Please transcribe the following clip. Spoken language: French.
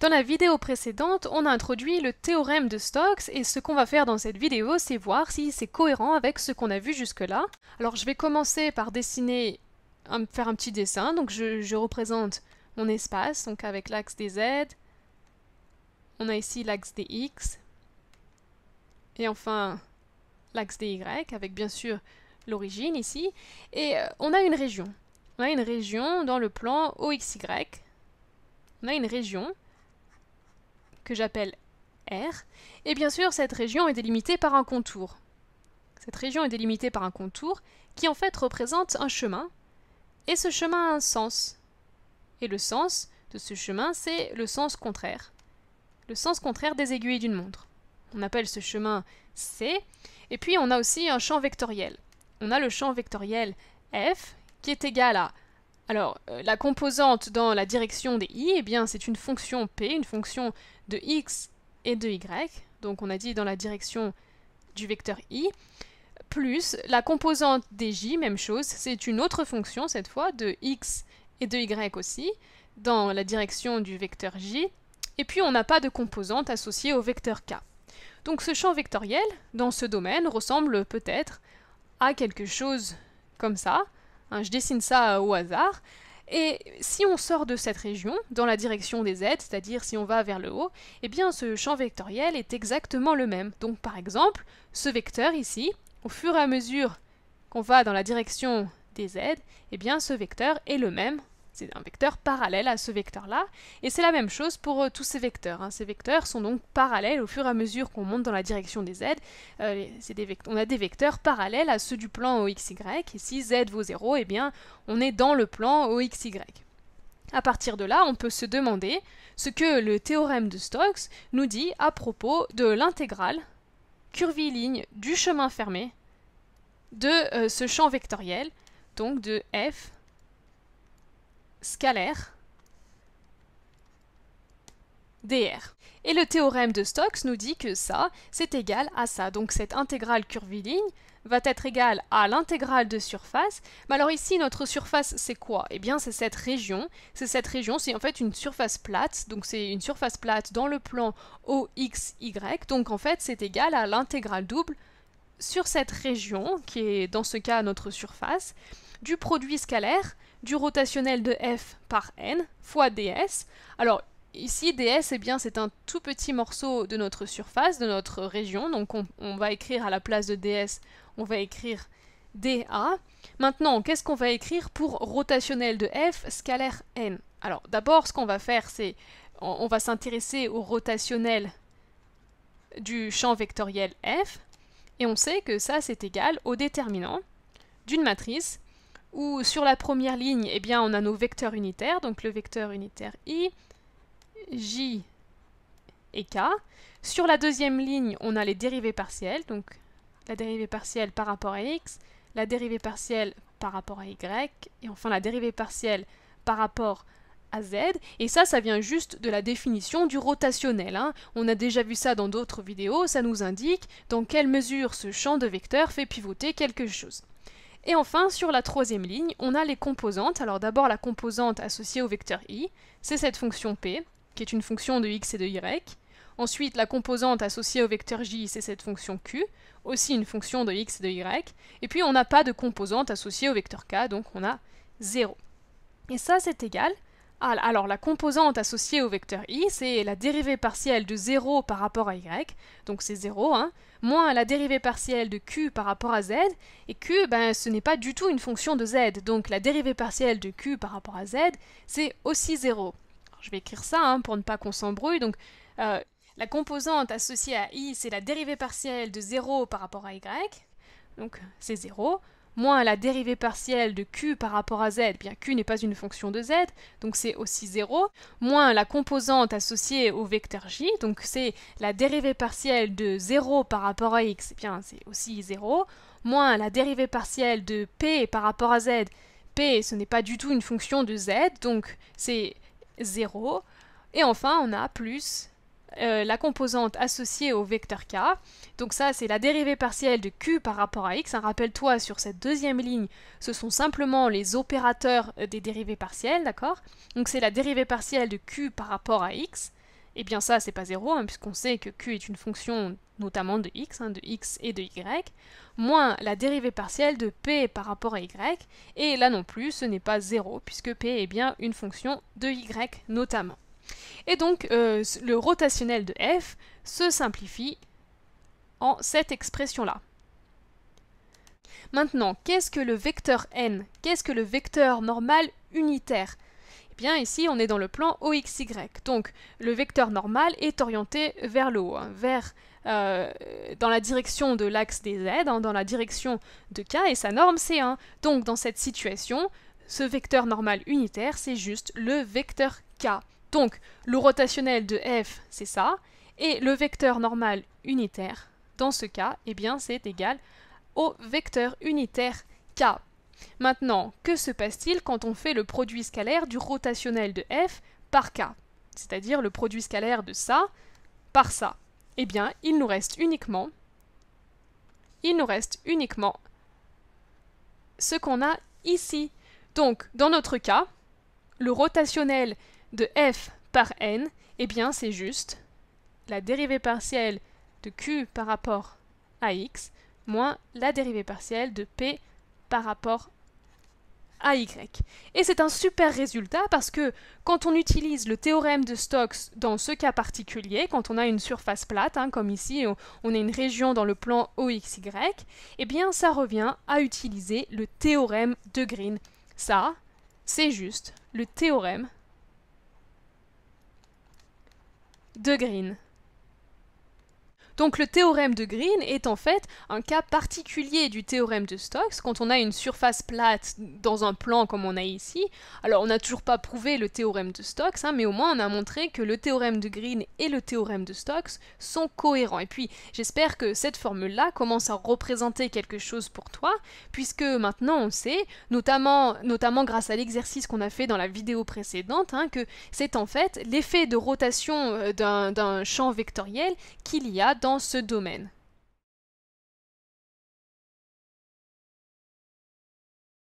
Dans la vidéo précédente, on a introduit le théorème de Stokes et ce qu'on va faire dans cette vidéo, c'est voir si c'est cohérent avec ce qu'on a vu jusque-là. Alors je vais commencer par dessiner, faire un petit dessin, donc je, représente mon espace, donc avec l'axe des Z, on a ici l'axe des X, et enfin l'axe des Y, avec bien sûr l'origine ici, et euh, on a une région. On a une région dans le plan OXY. On a une région que j'appelle R, et bien sûr cette région est délimitée par un contour. Cette région est délimitée par un contour qui en fait représente un chemin, et ce chemin a un sens. Et le sens de ce chemin, c'est le sens contraire. Le sens contraire des aiguilles d'une montre. On appelle ce chemin C, et puis on a aussi un champ vectoriel. On a le champ vectoriel F qui est égal à alors, euh, la composante dans la direction des i, eh bien, c'est une fonction p, une fonction de x et de y, donc on a dit dans la direction du vecteur i, plus la composante des j, même chose, c'est une autre fonction cette fois, de x et de y aussi, dans la direction du vecteur j, et puis on n'a pas de composante associée au vecteur k. Donc ce champ vectoriel, dans ce domaine, ressemble peut-être à quelque chose comme ça, Hein, je dessine ça euh, au hasard. Et si on sort de cette région, dans la direction des z, c'est-à-dire si on va vers le haut, eh bien ce champ vectoriel est exactement le même. Donc par exemple, ce vecteur ici, au fur et à mesure qu'on va dans la direction des z, eh bien ce vecteur est le même c'est un vecteur parallèle à ce vecteur-là. Et c'est la même chose pour euh, tous ces vecteurs. Hein. Ces vecteurs sont donc parallèles au fur et à mesure qu'on monte dans la direction des z. Euh, on a des vecteurs parallèles à ceux du plan OXY. Et si z vaut 0, eh bien, on est dans le plan OXY. À partir de là, on peut se demander ce que le théorème de Stokes nous dit à propos de l'intégrale curviligne du chemin fermé de euh, ce champ vectoriel, donc de f scalaire dr. Et le théorème de Stokes nous dit que ça, c'est égal à ça. Donc cette intégrale curviligne va être égale à l'intégrale de surface. Mais alors ici, notre surface, c'est quoi Eh bien, c'est cette région. C'est cette région, c'est en fait une surface plate. Donc c'est une surface plate dans le plan OXY. Donc en fait, c'est égal à l'intégrale double sur cette région, qui est dans ce cas notre surface, du produit scalaire du rotationnel de f par n fois ds. Alors ici, ds, eh bien, c'est un tout petit morceau de notre surface, de notre région. Donc on, va écrire à la place de ds, on va écrire dA. Maintenant, qu'est-ce qu'on va écrire pour rotationnel de f scalaire n Alors d'abord, ce qu'on va faire, c'est on va s'intéresser au rotationnel du champ vectoriel f. Et on sait que ça, c'est égal au déterminant d'une matrice où sur la première ligne, eh bien, on a nos vecteurs unitaires, donc le vecteur unitaire i, j et k. Sur la deuxième ligne, on a les dérivées partielles, donc la dérivée partielle par rapport à x, la dérivée partielle par rapport à y, et enfin la dérivée partielle par rapport à z. Et ça, ça vient juste de la définition du rotationnel. Hein. On a déjà vu ça dans d'autres vidéos, ça nous indique dans quelle mesure ce champ de vecteurs fait pivoter quelque chose. Et enfin, sur la troisième ligne, on a les composantes. Alors d'abord la composante associée au vecteur i, c'est cette fonction p, qui est une fonction de x et de y. Ensuite, la composante associée au vecteur j, c'est cette fonction q, aussi une fonction de x et de y. Et puis on n'a pas de composante associée au vecteur k, donc on a 0. Et ça, c'est égal ah, alors la composante associée au vecteur i, c'est la dérivée partielle de 0 par rapport à y, donc c'est 0, hein, moins la dérivée partielle de q par rapport à z, et q, ben, ce n'est pas du tout une fonction de z, donc la dérivée partielle de q par rapport à z, c'est aussi 0. je vais écrire ça hein, pour ne pas qu'on s'embrouille, donc euh, la composante associée à i, c'est la dérivée partielle de 0 par rapport à y, donc c'est 0, moins la dérivée partielle de q par rapport à z, eh bien q n'est pas une fonction de z, donc c'est aussi 0, moins la composante associée au vecteur j, donc c'est la dérivée partielle de 0 par rapport à x, eh bien c'est aussi 0, moins la dérivée partielle de p par rapport à z, p ce n'est pas du tout une fonction de z, donc c'est 0, et enfin on a plus euh, la composante associée au vecteur k. Donc ça, c'est la dérivée partielle de q par rapport à x. Rappelle-toi, sur cette deuxième ligne, ce sont simplement les opérateurs euh, des dérivées partielles, d'accord Donc c'est la dérivée partielle de q par rapport à x. Et eh bien ça, c'est pas zéro, hein, puisqu'on sait que q est une fonction notamment de x, hein, de x et de y, moins la dérivée partielle de p par rapport à y, et là non plus, ce n'est pas 0, puisque p est bien une fonction de y notamment. Et donc euh, le rotationnel de f se simplifie en cette expression-là. Maintenant, qu'est-ce que le vecteur n Qu'est-ce que le vecteur normal unitaire Eh bien ici, on est dans le plan OXY. Donc le vecteur normal est orienté vers le haut, hein, vers, euh, dans la direction de l'axe des z, hein, dans la direction de k, et sa norme c'est 1. Donc dans cette situation, ce vecteur normal unitaire, c'est juste le vecteur k. Donc, le rotationnel de f, c'est ça, et le vecteur normal unitaire, dans ce cas, eh bien, c'est égal au vecteur unitaire k. Maintenant, que se passe-t-il quand on fait le produit scalaire du rotationnel de f par k C'est-à-dire le produit scalaire de ça par ça. Eh bien, il nous reste uniquement il nous reste uniquement ce qu'on a ici. Donc, dans notre cas, le rotationnel de f par n, eh bien c'est juste la dérivée partielle de q par rapport à x moins la dérivée partielle de p par rapport à y. Et c'est un super résultat parce que quand on utilise le théorème de Stokes dans ce cas particulier, quand on a une surface plate, hein, comme ici on, a une région dans le plan OXY, eh bien ça revient à utiliser le théorème de Green. Ça, c'est juste le théorème de Green. Donc le théorème de Green est en fait un cas particulier du théorème de Stokes quand on a une surface plate dans un plan comme on a ici. Alors on n'a toujours pas prouvé le théorème de Stokes, hein, mais au moins on a montré que le théorème de Green et le théorème de Stokes sont cohérents. Et puis j'espère que cette formule-là commence à représenter quelque chose pour toi, puisque maintenant on sait, notamment, notamment grâce à l'exercice qu'on a fait dans la vidéo précédente, hein, que c'est en fait l'effet de rotation euh, d'un champ vectoriel qu'il y a dans ce domaine.